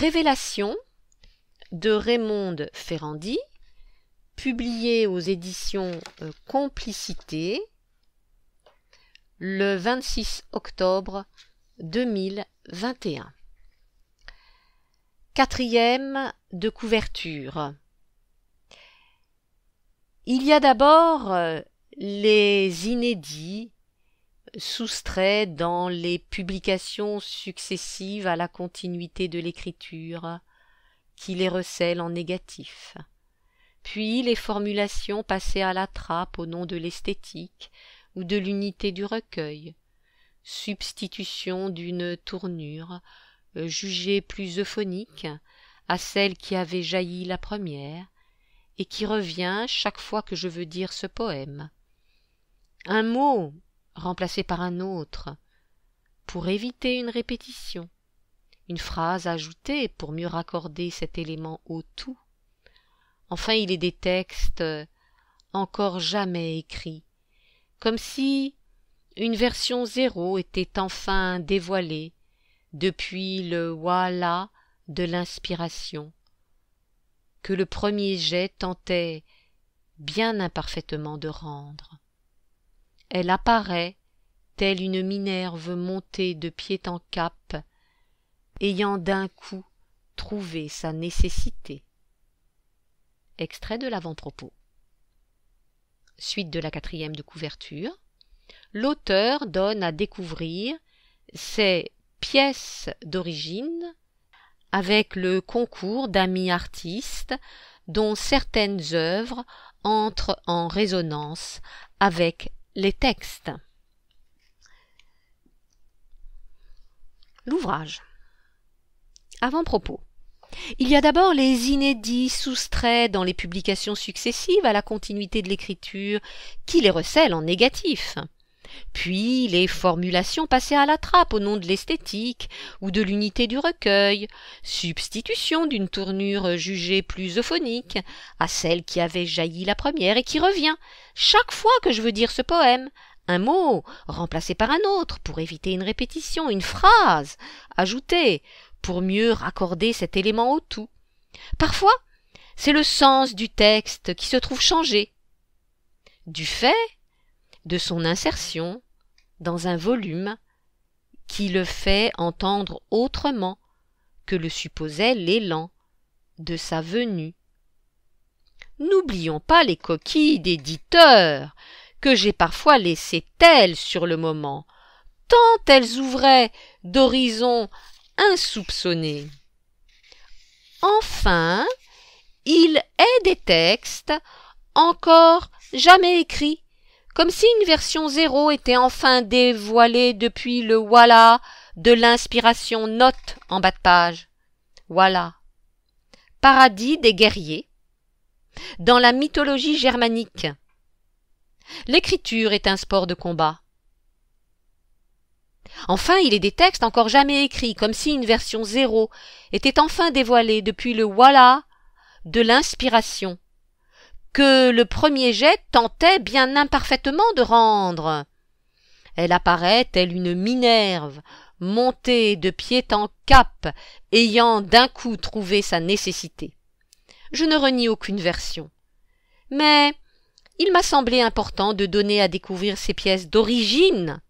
Révélation de Raymond Ferrandi, publié aux éditions euh, Complicité le 26 octobre 2021. Quatrième de couverture. Il y a d'abord euh, les inédits soustrait dans les publications successives à la continuité de l'écriture, qui les recèle en négatif. Puis les formulations passées à la trappe au nom de l'esthétique ou de l'unité du recueil, substitution d'une tournure euh, jugée plus euphonique à celle qui avait jailli la première, et qui revient chaque fois que je veux dire ce poème. Un mot remplacé par un autre, pour éviter une répétition, une phrase ajoutée pour mieux raccorder cet élément au tout. Enfin, il est des textes encore jamais écrits, comme si une version zéro était enfin dévoilée depuis le voilà de l'inspiration, que le premier jet tentait bien imparfaitement de rendre elle apparaît telle une minerve montée de pied en cap ayant d'un coup trouvé sa nécessité extrait de l'avant-propos suite de la quatrième de couverture l'auteur donne à découvrir ses pièces d'origine avec le concours d'amis artistes dont certaines œuvres entrent en résonance avec les textes. L'ouvrage. Avant-propos. Il y a d'abord les inédits soustraits dans les publications successives à la continuité de l'écriture, qui les recèlent en négatif. Puis les formulations passées à la trappe au nom de l'esthétique ou de l'unité du recueil, substitution d'une tournure jugée plus euphonique à celle qui avait jailli la première et qui revient chaque fois que je veux dire ce poème, un mot remplacé par un autre pour éviter une répétition, une phrase ajoutée pour mieux raccorder cet élément au tout. Parfois, c'est le sens du texte qui se trouve changé. Du fait, de son insertion dans un volume qui le fait entendre autrement que le supposait l'élan de sa venue. N'oublions pas les coquilles d'éditeurs que j'ai parfois laissées telles sur le moment, tant elles ouvraient d'horizons insoupçonnés. Enfin, il est des textes encore jamais écrits comme si une version zéro était enfin dévoilée depuis le voilà de l'inspiration note en bas de page. Voilà. Paradis des guerriers. Dans la mythologie germanique. L'écriture est un sport de combat. Enfin, il est des textes encore jamais écrits, comme si une version zéro était enfin dévoilée depuis le voilà de l'inspiration que le premier jet tentait bien imparfaitement de rendre. Elle apparaît telle une Minerve, montée de pied en cap, ayant d'un coup trouvé sa nécessité. Je ne renie aucune version. Mais il m'a semblé important de donner à découvrir ces pièces d'origine,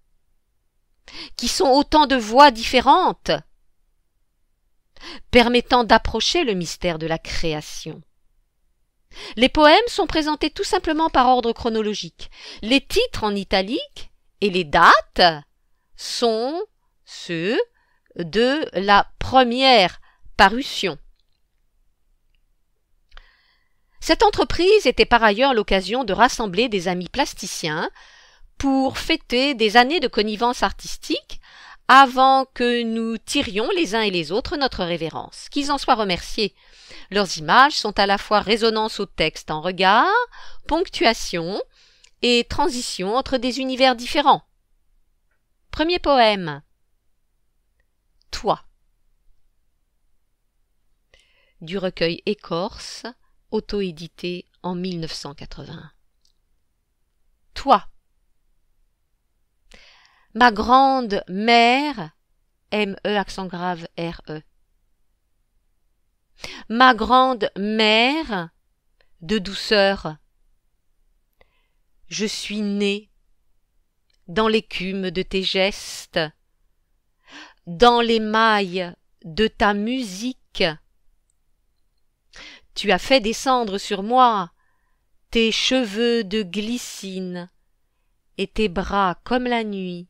qui sont autant de voies différentes, permettant d'approcher le mystère de la création. Les poèmes sont présentés tout simplement par ordre chronologique. Les titres en italique et les dates sont ceux de la première parution. Cette entreprise était par ailleurs l'occasion de rassembler des amis plasticiens pour fêter des années de connivence artistique avant que nous tirions les uns et les autres notre révérence. Qu'ils en soient remerciés. Leurs images sont à la fois résonance au texte en regard, ponctuation et transition entre des univers différents. Premier poème. Toi. Du recueil Écorce, auto-édité en 1980. Toi. Ma grande mère, M-E accent grave R-E. Ma grande mère de douceur. Je suis née dans l'écume de tes gestes, dans les mailles de ta musique. Tu as fait descendre sur moi tes cheveux de glycine et tes bras comme la nuit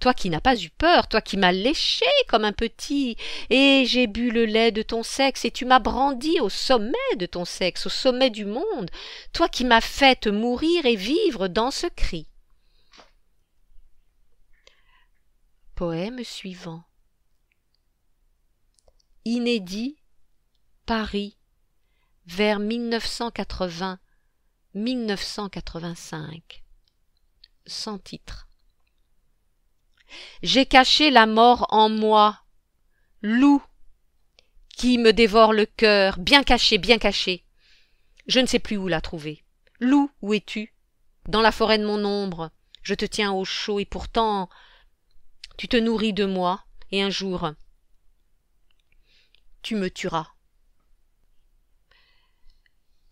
toi qui n'as pas eu peur, toi qui m'as léché comme un petit, et j'ai bu le lait de ton sexe, et tu m'as brandi au sommet de ton sexe, au sommet du monde, toi qui m'as fait mourir et vivre dans ce cri. Poème suivant. Inédit, Paris, vers 1980, 1985. Sans titre. J'ai caché la mort en moi. Loup, qui me dévore le cœur, bien caché, bien caché. Je ne sais plus où la trouver. Loup, où es-tu Dans la forêt de mon ombre. Je te tiens au chaud et pourtant tu te nourris de moi et un jour tu me tueras.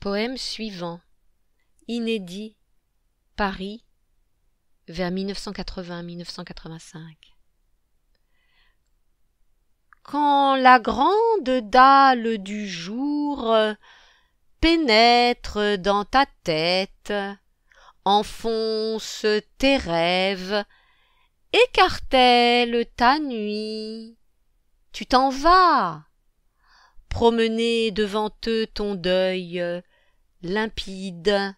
Poème suivant. Inédit. Paris vers 1980-1985. Quand la grande dalle du jour pénètre dans ta tête, enfonce tes rêves, Écartelle ta nuit, tu t'en vas, promener devant eux ton deuil limpide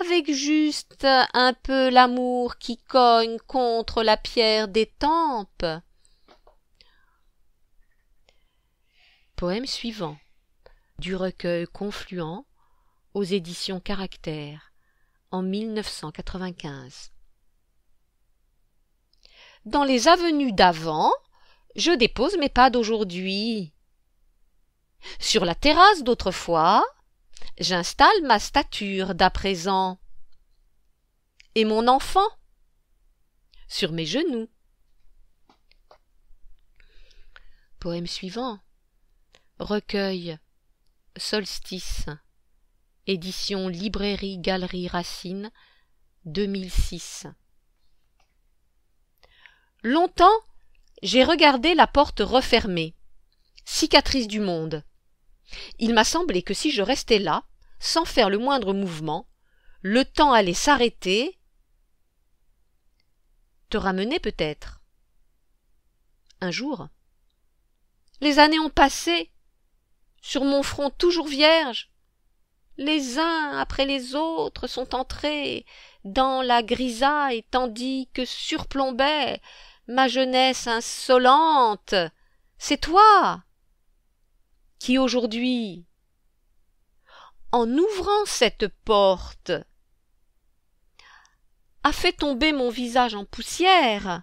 avec juste un peu l'amour qui cogne contre la pierre des tempes. Poème suivant du recueil Confluent aux éditions Caractère en 1995. Dans les avenues d'avant, je dépose mes pas d'aujourd'hui. Sur la terrasse d'autrefois, J'installe ma stature d'à présent. Et mon enfant Sur mes genoux. Poème suivant. Recueil. Solstice. Édition Librairie Galerie Racine 2006. Longtemps, j'ai regardé la porte refermée. Cicatrice du monde. Il m'a semblé que si je restais là, sans faire le moindre mouvement, le temps allait s'arrêter. Te ramener peut-être. Un jour. Les années ont passé. Sur mon front toujours vierge. Les uns après les autres sont entrés dans la grisaille tandis que surplombait ma jeunesse insolente. C'est toi qui aujourd'hui, en ouvrant cette porte, a fait tomber mon visage en poussière.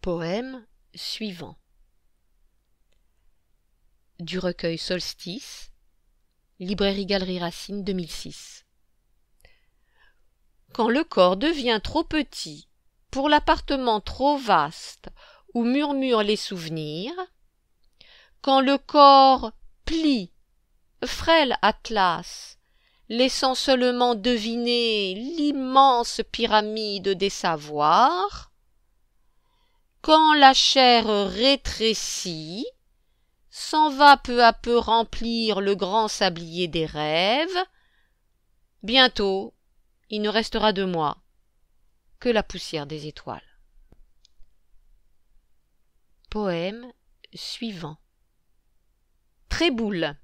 Poème suivant du recueil Solstice, Librairie Galerie Racine 2006. Quand le corps devient trop petit, pour l'appartement trop vaste, où murmurent les souvenirs, quand le corps plie, frêle atlas, laissant seulement deviner l'immense pyramide des savoirs, quand la chair rétrécit, s'en va peu à peu remplir le grand sablier des rêves, bientôt il ne restera de moi que la poussière des étoiles. Poème suivant. Tréboule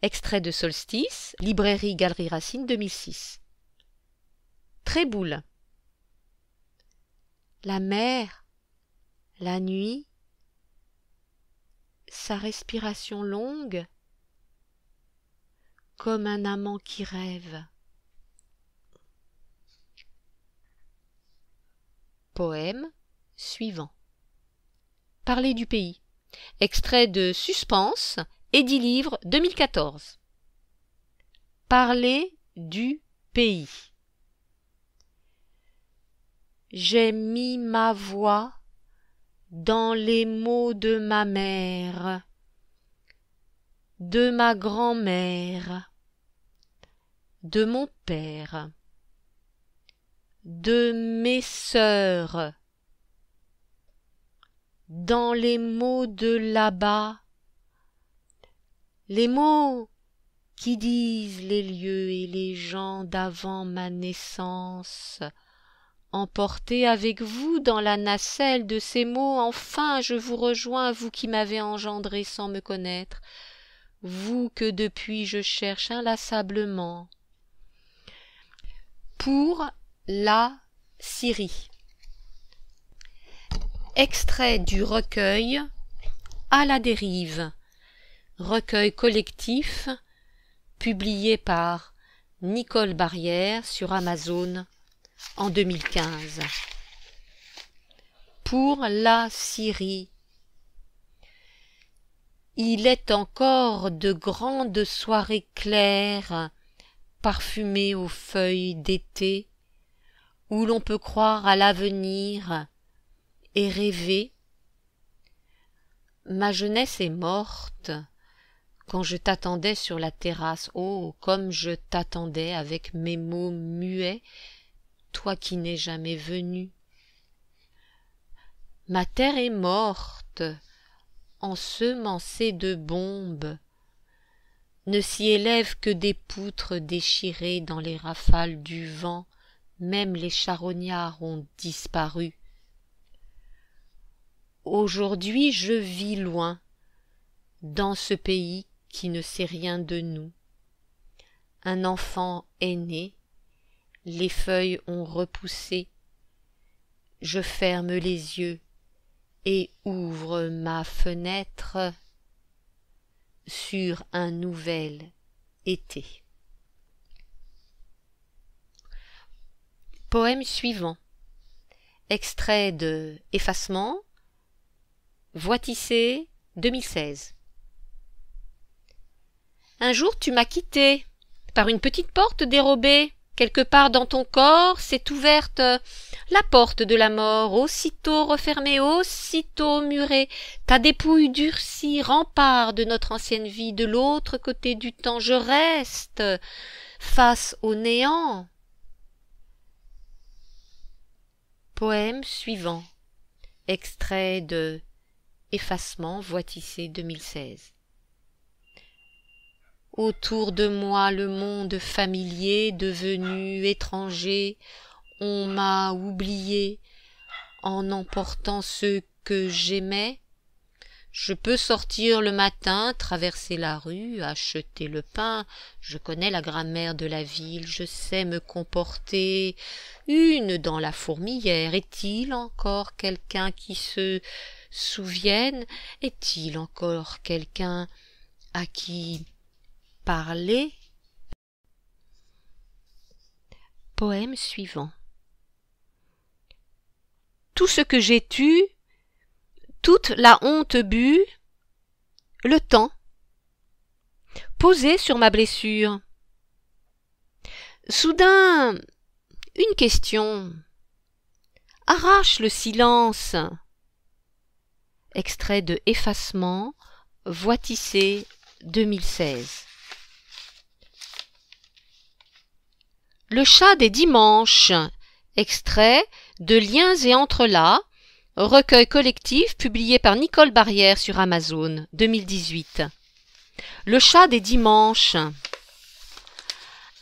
Extrait de Solstice, librairie Galerie Racine 2006. Tréboul. La mer, la nuit, sa respiration longue, comme un amant qui rêve. Poème suivant. Parler du pays. Extrait de Suspense, Edit Livre 2014. Parler du pays. J'ai mis ma voix dans les mots de ma mère, de ma grand-mère, de mon père, de mes sœurs, dans les mots de là-bas, les mots qui disent les lieux et les gens d'avant ma naissance. Emportez avec vous dans la nacelle de ces mots, enfin je vous rejoins, vous qui m'avez engendré sans me connaître, vous que depuis je cherche inlassablement. Pour la Syrie. Extrait du recueil À la dérive, recueil collectif publié par Nicole Barrière sur Amazon en 2015. Pour la Syrie. Il est encore de grandes soirées claires, parfumées aux feuilles d'été, où l'on peut croire à l'avenir, et rêver Ma jeunesse est morte quand je t'attendais sur la terrasse, oh, comme je t'attendais avec mes mots muets, toi qui n'es jamais venu. Ma terre est morte, ensemencée de bombes, ne s'y élèvent que des poutres déchirées dans les rafales du vent, même les charognards ont disparu. Aujourd'hui je vis loin, dans ce pays qui ne sait rien de nous. Un enfant est né, les feuilles ont repoussé. Je ferme les yeux et ouvre ma fenêtre sur un nouvel été. Poème suivant. Extrait de Effacement Voitissé, 2016 Un jour tu m'as quitté par une petite porte dérobée. Quelque part dans ton corps s'est ouverte euh, la porte de la mort, aussitôt refermée, aussitôt murée, ta dépouille durcie, rempart de notre ancienne vie, de l'autre côté du temps, je reste face au néant. Poème suivant, extrait de Effacement, Voitissé, 2016. Autour de moi le monde familier devenu étranger, on m'a oublié en emportant ceux que j'aimais. Je peux sortir le matin, traverser la rue, acheter le pain, je connais la grammaire de la ville, je sais me comporter. Une dans la fourmilière, est-il encore quelqu'un qui se souvienne Est-il encore quelqu'un à qui parler Poème suivant Tout ce que j'ai tu, toute la honte bu, le temps, posé sur ma blessure. Soudain, une question arrache le silence extrait de Effacement, Voitissé, 2016. Le chat des dimanches, extrait de Liens et entrelacs, recueil collectif publié par Nicole Barrière sur Amazon 2018. Le chat des dimanches.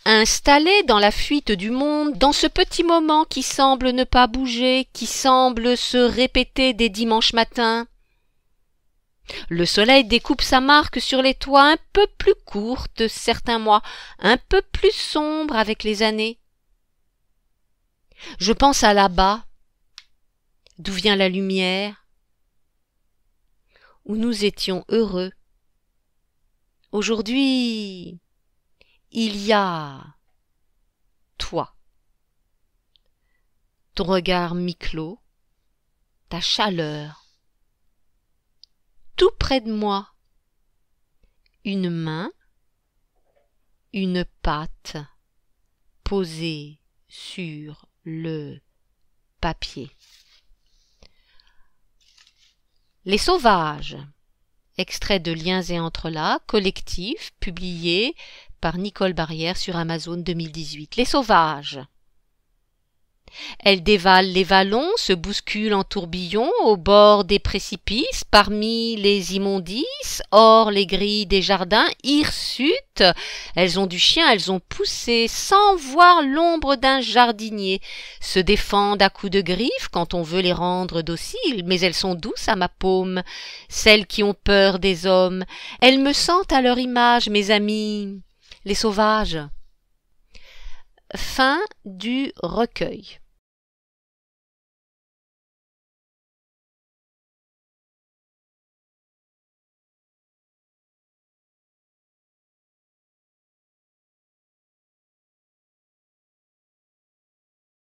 Installé dans la fuite du monde, dans ce petit moment qui semble ne pas bouger, qui semble se répéter des dimanches matins, le soleil découpe sa marque sur les toits un peu plus courtes certains mois, un peu plus sombres avec les années. Je pense à là-bas, d'où vient la lumière, où nous étions heureux. Aujourd'hui, il y a toi, ton regard mi-clos, ta chaleur, tout près de moi. Une main, une patte posée sur le papier. Les sauvages. Extrait de Liens et entrelacs, collectif, publié par Nicole Barrière sur Amazon 2018. Les sauvages. Elles dévalent les vallons, se bousculent en tourbillon au bord des précipices, parmi les immondices, hors les grilles des jardins, hirsutes. Elles ont du chien, elles ont poussé, sans voir l'ombre d'un jardinier, se défendent à coups de griffes quand on veut les rendre dociles, mais elles sont douces à ma paume, celles qui ont peur des hommes. Elles me sentent à leur image, mes amis, les sauvages. Fin du recueil.